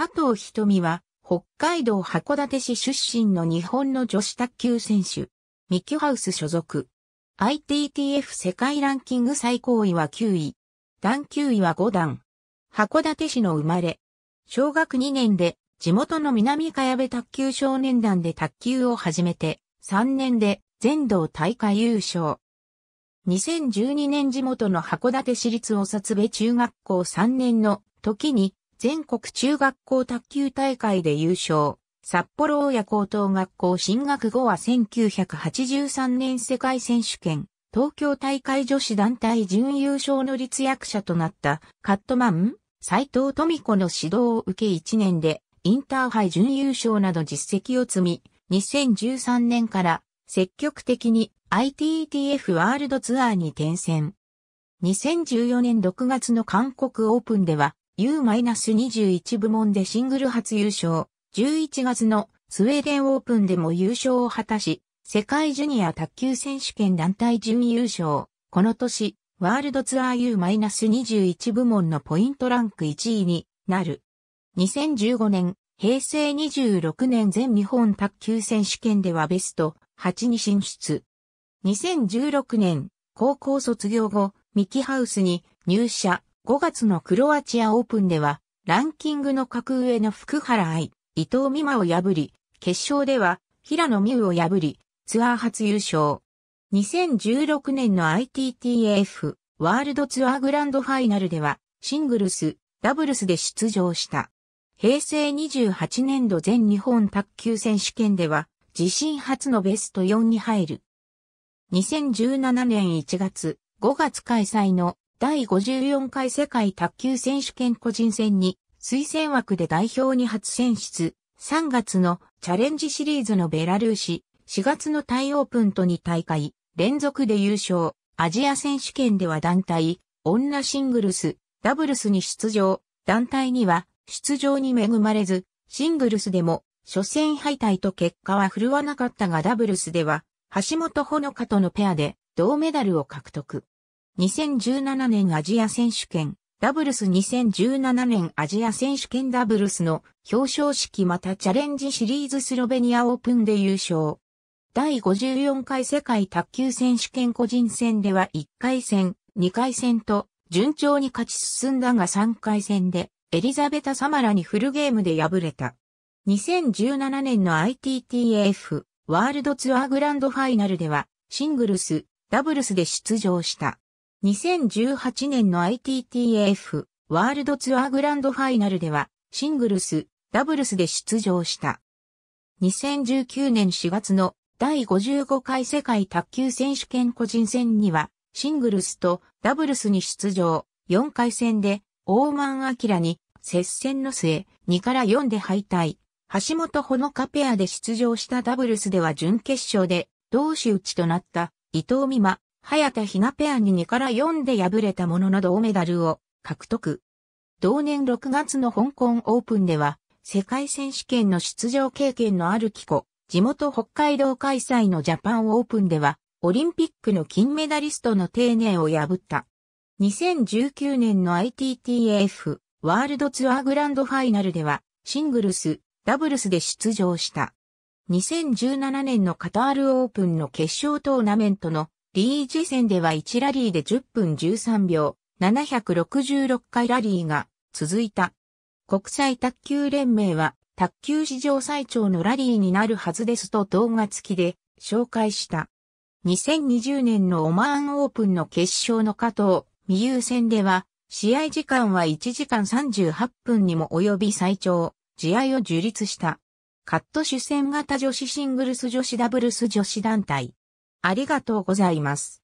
佐藤瞳は、北海道函館市出身の日本の女子卓球選手。ミキュハウス所属。ITTF 世界ランキング最高位は9位。段9位は5段。函館市の生まれ。小学2年で地元の南茅部卓球少年団で卓球を始めて、3年で全道大会優勝。2012年地元の函館市立おさつべ中学校3年の時に全国中学校卓球大会で優勝。札幌大高等学校進学後は1983年世界選手権、東京大会女子団体準優勝の立役者となったカットマン、斎藤富子の指導を受け1年でインターハイ準優勝など実績を積み、2013年から積極的に ITTF ワールドツアーに転戦。2014年6月の韓国オープンでは U-21 部門でシングル初優勝、11月のスウェーデンオープンでも優勝を果たし、世界ジュニア卓球選手権団体準優勝。この年、ワールドツアー U-21 部門のポイントランク1位になる。2015年、平成26年全日本卓球選手権ではベスト8に進出。2016年、高校卒業後、ミキハウスに入社、5月のクロアチアオープンでは、ランキングの格上の福原愛、伊藤美誠を破り、決勝では平野美宇を破り、ツアー初優勝。2016年の ITTF ワールドツアーグランドファイナルでは、シングルス、ダブルスで出場した。平成28年度全日本卓球選手権では、自身初のベスト4に入る。2017年1月、5月開催の第54回世界卓球選手権個人戦に推薦枠で代表に初選出、3月のチャレンジシリーズのベラルーシ、4月のタイオープンと2大会、連続で優勝、アジア選手権では団体、女シングルス、ダブルスに出場、団体には出場に恵まれず、シングルスでも初戦敗退と結果は振るわなかったがダブルスでは、橋本穂香とのペアで銅メダルを獲得。2017年アジア選手権、ダブルス2017年アジア選手権ダブルスの表彰式またチャレンジシリーズスロベニアオープンで優勝。第54回世界卓球選手権個人戦では1回戦、2回戦と順調に勝ち進んだが3回戦でエリザベタ・サマラにフルゲームで敗れた。2017年の ITTF ワールドツアーグランドファイナルではシングルス、ダブルスで出場した。2018年の ITTF ワールドツアーグランドファイナルではシングルス、ダブルスで出場した。2019年4月の第55回世界卓球選手権個人戦にはシングルスとダブルスに出場、4回戦でオーマン・アキラに接戦の末2から4で敗退。橋本ほのかペアで出場したダブルスでは準決勝で同士打ちとなった伊藤美馬、早田ひなペアに2から4で敗れたものの銅メダルを獲得。同年6月の香港オープンでは、世界選手権の出場経験のある貴子、地元北海道開催のジャパンオープンでは、オリンピックの金メダリストの丁寧を破った。2019年の ITTF ワールドツアーグランドファイナルでは、シングルス、ダブルスで出場した。2017年のカタールオープンの決勝トーナメントのリージ戦では1ラリーで10分13秒、766回ラリーが続いた。国際卓球連盟は、卓球史上最長のラリーになるはずですと動画付きで紹介した。2020年のオマーンオープンの決勝の加藤未優戦では、試合時間は1時間38分にも及び最長、試合を樹立した。カット主戦型女子シングルス女子ダブルス女子団体。ありがとうございます。